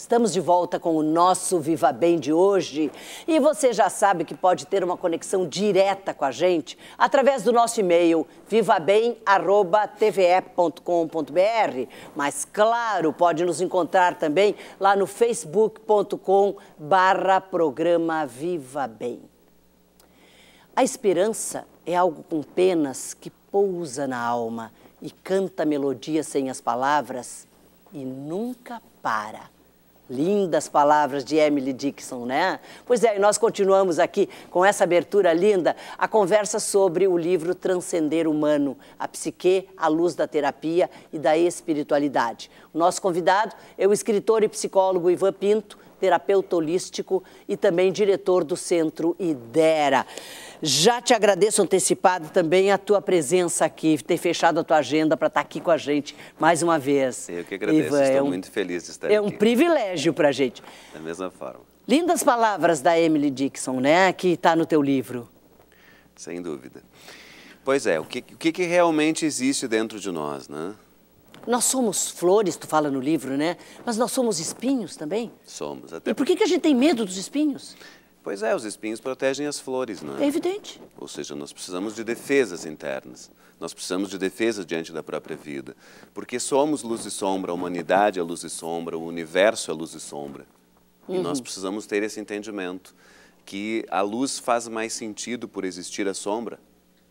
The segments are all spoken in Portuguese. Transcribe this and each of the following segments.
Estamos de volta com o nosso Viva Bem de hoje. E você já sabe que pode ter uma conexão direta com a gente através do nosso e-mail vivabem@tve.com.br. Mas claro, pode nos encontrar também lá no facebook.com/programa Viva Bem. A esperança é algo com penas que pousa na alma e canta melodias sem as palavras e nunca para. Lindas palavras de Emily Dixon, né? Pois é, e nós continuamos aqui com essa abertura linda, a conversa sobre o livro Transcender Humano, a psique a luz da terapia e da espiritualidade. O nosso convidado é o escritor e psicólogo Ivan Pinto, terapeuta holístico e também diretor do Centro IDERA. Já te agradeço antecipado também a tua presença aqui, ter fechado a tua agenda para estar tá aqui com a gente mais uma vez. Eu que agradeço, Ivan, estou é um, muito feliz de estar aqui. É um privilégio para a gente. Da mesma forma. Lindas palavras da Emily Dixon, né, que está no teu livro. Sem dúvida. Pois é, o que, o que realmente existe dentro de nós, né? Nós somos flores, tu fala no livro, né? Mas nós somos espinhos também? Somos. Até... E por que, que a gente tem medo dos espinhos? Pois é, os espinhos protegem as flores, não é? É evidente. Ou seja, nós precisamos de defesas internas. Nós precisamos de defesas diante da própria vida. Porque somos luz e sombra, a humanidade é luz e sombra, o universo é luz e sombra. Uhum. E nós uhum. precisamos ter esse entendimento que a luz faz mais sentido por existir a sombra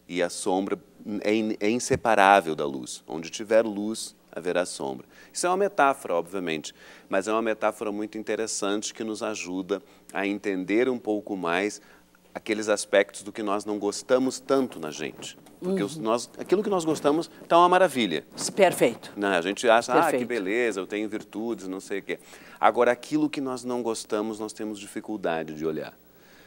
e a sombra é, in, é inseparável da luz. Onde tiver luz, haverá sombra. Isso é uma metáfora, obviamente, mas é uma metáfora muito interessante que nos ajuda a entender um pouco mais aqueles aspectos do que nós não gostamos tanto na gente. Porque uhum. nós, aquilo que nós gostamos está uma maravilha. Perfeito. Não, né? a gente acha, Perfeito. ah, que beleza, eu tenho virtudes, não sei o quê. Agora, aquilo que nós não gostamos, nós temos dificuldade de olhar.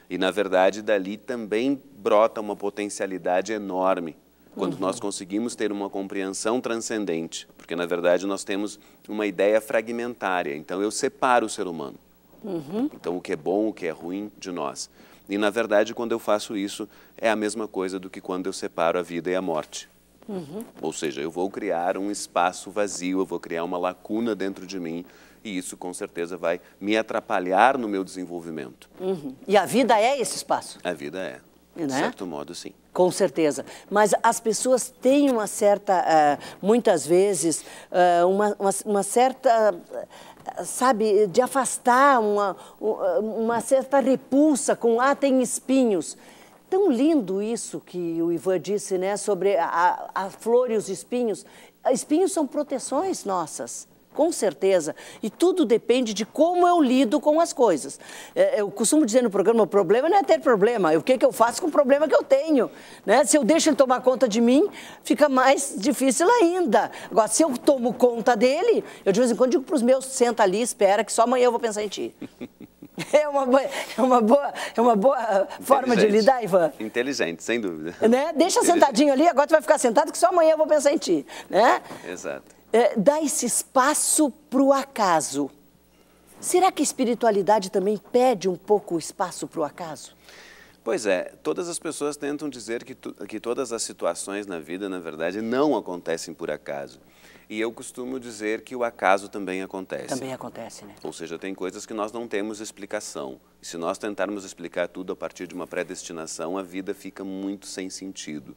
E, na verdade, dali também brota uma potencialidade enorme quando uhum. nós conseguimos ter uma compreensão transcendente, porque na verdade nós temos uma ideia fragmentária. Então eu separo o ser humano. Uhum. Então o que é bom, o que é ruim de nós. E na verdade quando eu faço isso é a mesma coisa do que quando eu separo a vida e a morte. Uhum. Ou seja, eu vou criar um espaço vazio, eu vou criar uma lacuna dentro de mim e isso com certeza vai me atrapalhar no meu desenvolvimento. Uhum. E a vida é esse espaço? A vida é. Né? De certo modo, sim. Com certeza. Mas as pessoas têm uma certa, ah, muitas vezes, ah, uma, uma, uma certa, sabe, de afastar, uma, uma certa repulsa com, ah, tem espinhos tão lindo isso que o Ivan disse, né, sobre a, a flor e os espinhos. Espinhos são proteções nossas. Com certeza. E tudo depende de como eu lido com as coisas. É, eu costumo dizer no programa, o problema não é ter problema, é o que, que eu faço com o problema que eu tenho. Né? Se eu deixo ele tomar conta de mim, fica mais difícil ainda. Agora, se eu tomo conta dele, eu de vez em quando digo para os meus, senta ali, espera, que só amanhã eu vou pensar em ti. É uma boa, é uma boa, é uma boa forma de lidar, Ivan. Inteligente, sem dúvida. Né? Deixa sentadinho ali, agora tu vai ficar sentado, que só amanhã eu vou pensar em ti. Né? Exato. É, dá esse espaço para o acaso. Será que a espiritualidade também pede um pouco o espaço para o acaso? Pois é, todas as pessoas tentam dizer que, tu, que todas as situações na vida, na verdade, não acontecem por acaso. E eu costumo dizer que o acaso também acontece. Também acontece, né? Ou seja, tem coisas que nós não temos explicação. Se nós tentarmos explicar tudo a partir de uma predestinação, a vida fica muito sem sentido.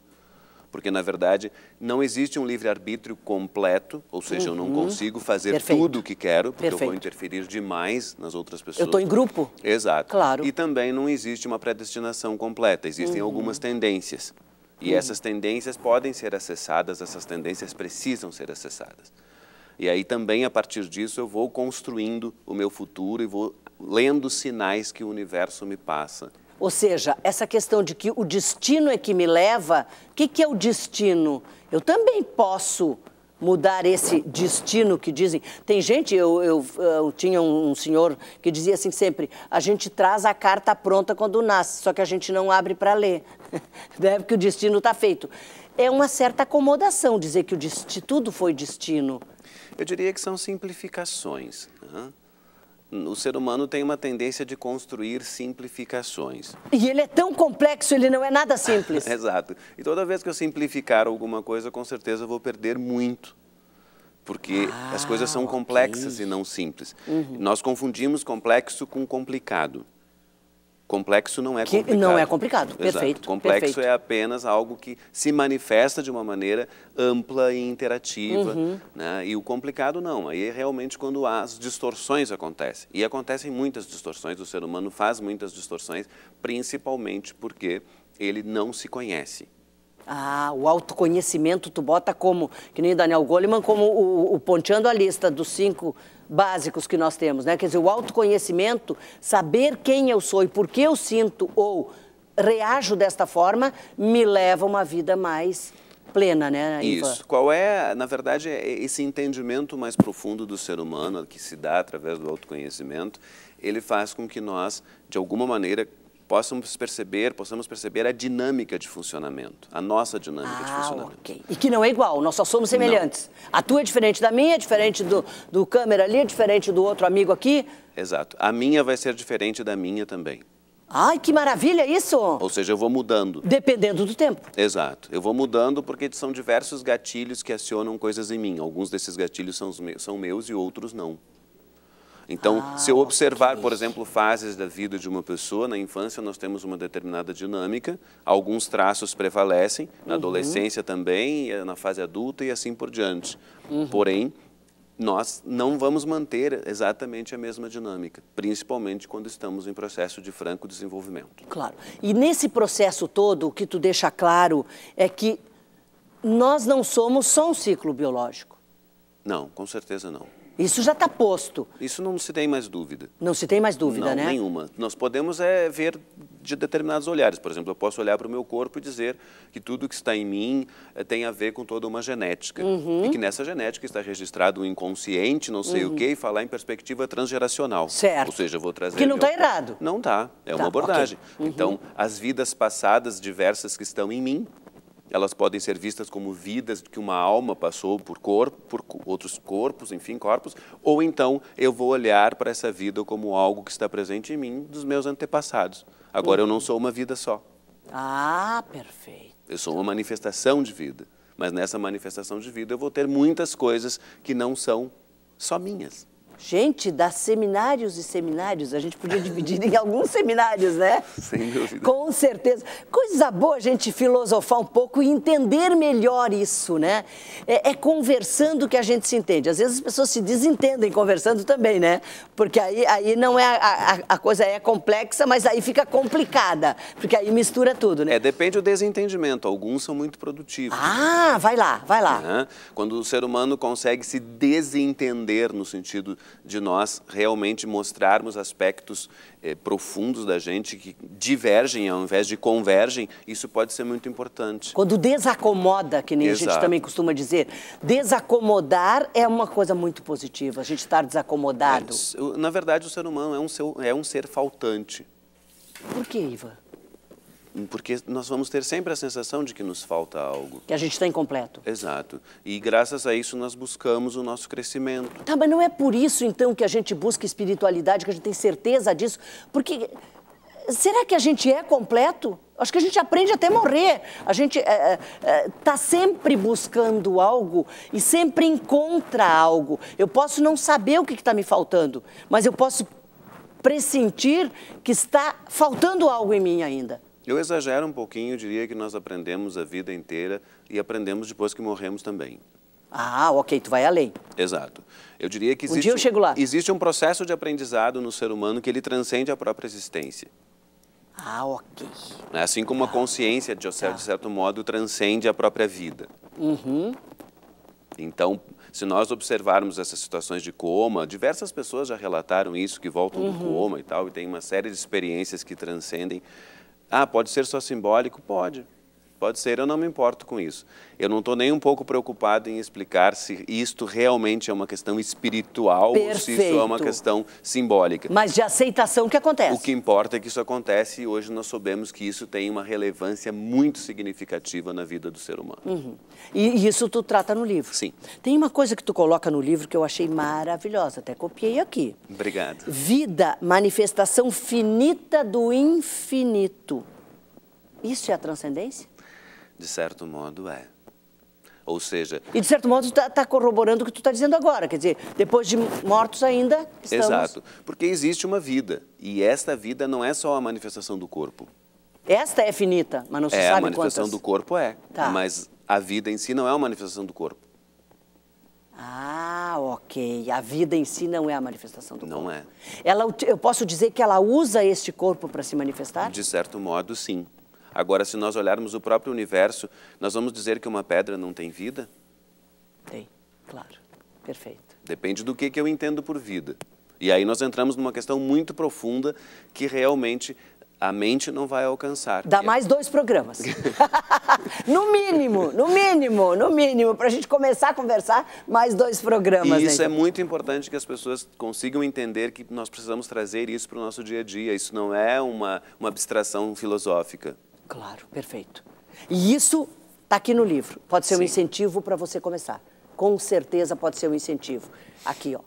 Porque, na verdade, não existe um livre-arbítrio completo, ou seja, uhum. eu não uhum. consigo fazer Perfeito. tudo o que quero, porque Perfeito. eu vou interferir demais nas outras pessoas. Eu estou em grupo? Exato. Claro. E também não existe uma predestinação completa, existem uhum. algumas tendências. E uhum. essas tendências podem ser acessadas, essas tendências precisam ser acessadas. E aí também, a partir disso, eu vou construindo o meu futuro e vou lendo sinais que o universo me passa ou seja, essa questão de que o destino é que me leva, o que, que é o destino? Eu também posso mudar esse destino que dizem. Tem gente, eu, eu, eu, tinha um senhor que dizia assim sempre: a gente traz a carta pronta quando nasce, só que a gente não abre para ler, deve né, porque o destino está feito. É uma certa acomodação dizer que o destino, tudo foi destino. Eu diria que são simplificações. Uhum o ser humano tem uma tendência de construir simplificações. E ele é tão complexo, ele não é nada simples. Exato. E toda vez que eu simplificar alguma coisa, com certeza eu vou perder muito. Porque ah, as coisas são complexas okay. e não simples. Uhum. Nós confundimos complexo com complicado. Complexo não é complicado. não é complicado, Exato. perfeito. Complexo perfeito. é apenas algo que se manifesta de uma maneira ampla e interativa. Uhum. Né? E o complicado não, aí é realmente quando as distorções acontecem. E acontecem muitas distorções, o ser humano faz muitas distorções, principalmente porque ele não se conhece. Ah, o autoconhecimento tu bota como, que nem Daniel Goleman, como o, o ponteando a lista dos cinco básicos que nós temos, né? Quer dizer, o autoconhecimento, saber quem eu sou e por que eu sinto ou reajo desta forma, me leva a uma vida mais plena, né? Ivan? Isso. Qual é, na verdade, é esse entendimento mais profundo do ser humano que se dá através do autoconhecimento, ele faz com que nós, de alguma maneira, possamos perceber, possamos perceber a dinâmica de funcionamento, a nossa dinâmica ah, de funcionamento. Okay. E que não é igual, nós só somos semelhantes. Não. A tua é diferente da minha, é diferente do, do câmera ali, é diferente do outro amigo aqui. Exato. A minha vai ser diferente da minha também. Ai, que maravilha isso! Ou seja, eu vou mudando. Dependendo do tempo. Exato. Eu vou mudando porque são diversos gatilhos que acionam coisas em mim. Alguns desses gatilhos são, meus, são meus e outros não. Então, ah, se eu observar, por exemplo, fases da vida de uma pessoa, na infância nós temos uma determinada dinâmica, alguns traços prevalecem, na uhum. adolescência também, eh, na fase adulta e assim por diante. Uhum. Porém, nós não vamos manter exatamente a mesma dinâmica, principalmente quando estamos em processo de franco desenvolvimento. Claro. E nesse processo todo, o que tu deixa claro é que nós não somos só um ciclo biológico. Não, com certeza não. Isso já está posto. Isso não se tem mais dúvida. Não se tem mais dúvida, não, né? Nenhuma. Nós podemos é, ver de determinados olhares. Por exemplo, eu posso olhar para o meu corpo e dizer que tudo que está em mim é, tem a ver com toda uma genética. Uhum. E que nessa genética está registrado o inconsciente, não sei uhum. o quê, e falar em perspectiva transgeracional. Certo. Ou seja, eu vou trazer... Que não está meu... Tá errado. Não está. É tá. uma abordagem. Okay. Uhum. Então, as vidas passadas diversas que estão em mim elas podem ser vistas como vidas que uma alma passou por corpo, por outros corpos, enfim, corpos, ou então eu vou olhar para essa vida como algo que está presente em mim dos meus antepassados. Agora eu não sou uma vida só. Ah, perfeito. Eu sou uma manifestação de vida, mas nessa manifestação de vida eu vou ter muitas coisas que não são só minhas. Gente, dá seminários e seminários. A gente podia dividir em alguns seminários, né? Sem dúvida. Com certeza. Coisa boa a gente filosofar um pouco e entender melhor isso, né? É, é, conversando que a gente se entende. Às vezes as pessoas se desentendem conversando também, né? Porque aí, aí não é. A, a, a coisa é complexa, mas aí fica complicada. Porque aí mistura tudo, né? É, depende do desentendimento. Alguns são muito produtivos. Ah, vai lá, vai lá. Uhum. Quando o ser humano consegue se desentender no sentido de nós realmente mostrarmos aspectos eh, profundos da gente que divergem ao invés de convergem, isso pode ser muito importante. Quando desacomoda, que nem Exato. a gente também costuma dizer, desacomodar é uma coisa muito positiva, a gente estar desacomodado. É, na verdade, o ser humano é um, ser é um ser faltante. Por que, Iva? porque nós vamos ter sempre a sensação de que nos falta algo. Que a gente está incompleto. Exato. E graças a isso nós buscamos o nosso crescimento. Tá, mas não é por isso então que a gente busca espiritualidade, que a gente tem certeza disso? Porque será que a gente é completo? Acho que a gente aprende até morrer. A gente está é, é, é tá sempre buscando algo e sempre encontra algo. Eu posso não saber o que está me faltando, mas eu posso pressentir que está faltando algo em mim ainda. Eu exagero um pouquinho, diria que nós aprendemos a vida inteira e aprendemos depois que morremos também. Ah, ok, tu vai além. Exato. Eu diria que existe, um, dia eu chego lá. existe um processo de aprendizado no ser humano que ele transcende a própria existência. Ah, ok. Né, assim como ah, a consciência, de certo, de tá. certo modo, transcende a própria vida. Uhum. Então, se nós observarmos essas situações de coma, diversas pessoas já relataram isso, que voltam uhum. do coma e tal, e tem uma série de experiências que transcendem ah, pode ser só simbólico? Pode. Pode ser, eu não me importo com isso. Eu não estou nem um pouco preocupado em explicar se isto realmente é uma questão espiritual Perfeito. ou se isso é uma questão simbólica. Mas de aceitação que acontece. O que importa é que isso acontece e hoje nós sabemos que isso tem uma relevância muito significativa na vida do ser humano. Uhum. E isso tu trata no livro? Sim. Tem uma coisa que tu coloca no livro que eu achei maravilhosa, até copiei aqui. Obrigado. Vida, manifestação finita do infinito. Isso é a transcendência? De certo modo, é. Ou seja... E, de certo modo, está tá corroborando o que tu está dizendo agora. Quer dizer, depois de mortos ainda estamos... Exato. Porque existe uma vida. E esta vida não é só a manifestação do corpo. Esta é finita, mas não se é, sabe quantas. É, a manifestação quantas. do corpo é. Tá. Mas a vida em si não é uma manifestação do corpo. Ah, ok. A vida em si não é a manifestação do não corpo. Não é. Ela, eu posso dizer que ela usa este corpo para se manifestar? De certo modo, sim. Agora, se nós olharmos o próprio universo, nós vamos dizer que uma pedra não tem vida? Tem, claro. Perfeito. Depende do que, que eu entendo por vida. E aí nós entramos numa questão muito profunda que realmente a mente não vai alcançar. Dá mais dois programas. no mínimo, no mínimo, no mínimo, para a gente começar a conversar, mais dois programas. E isso né? é muito importante que as pessoas consigam entender que nós precisamos trazer isso para o nosso dia a dia. Isso não é uma, uma abstração filosófica. Claro, perfeito. E isso está aqui no livro. Pode ser Sim. um incentivo para você começar. Com certeza pode ser um incentivo. Aqui, ó.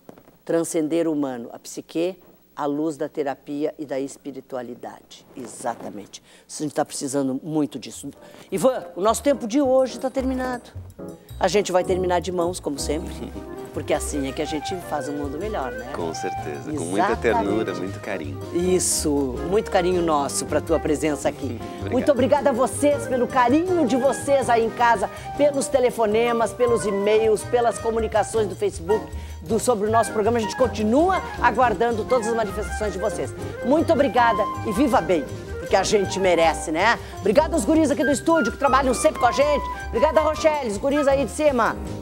Transcender o humano, a psique, a luz da terapia e da espiritualidade. Exatamente. A gente está precisando muito disso. Ivan, o nosso tempo de hoje está terminado. A gente vai terminar de mãos, como sempre. porque assim é que a gente faz um mundo melhor, né? Com certeza, Exatamente. com muita ternura, muito carinho. Isso, muito carinho nosso para tua presença aqui. muito obrigada a vocês pelo carinho de vocês aí em casa, pelos telefonemas, pelos e-mails, pelas comunicações do Facebook, do, sobre o nosso programa. A gente continua aguardando todas as manifestações de vocês. Muito obrigada e viva bem! porque a gente merece, né? Obrigada aos guris aqui do estúdio que trabalham sempre com a gente. Obrigada, Rochelle, os guris aí de cima.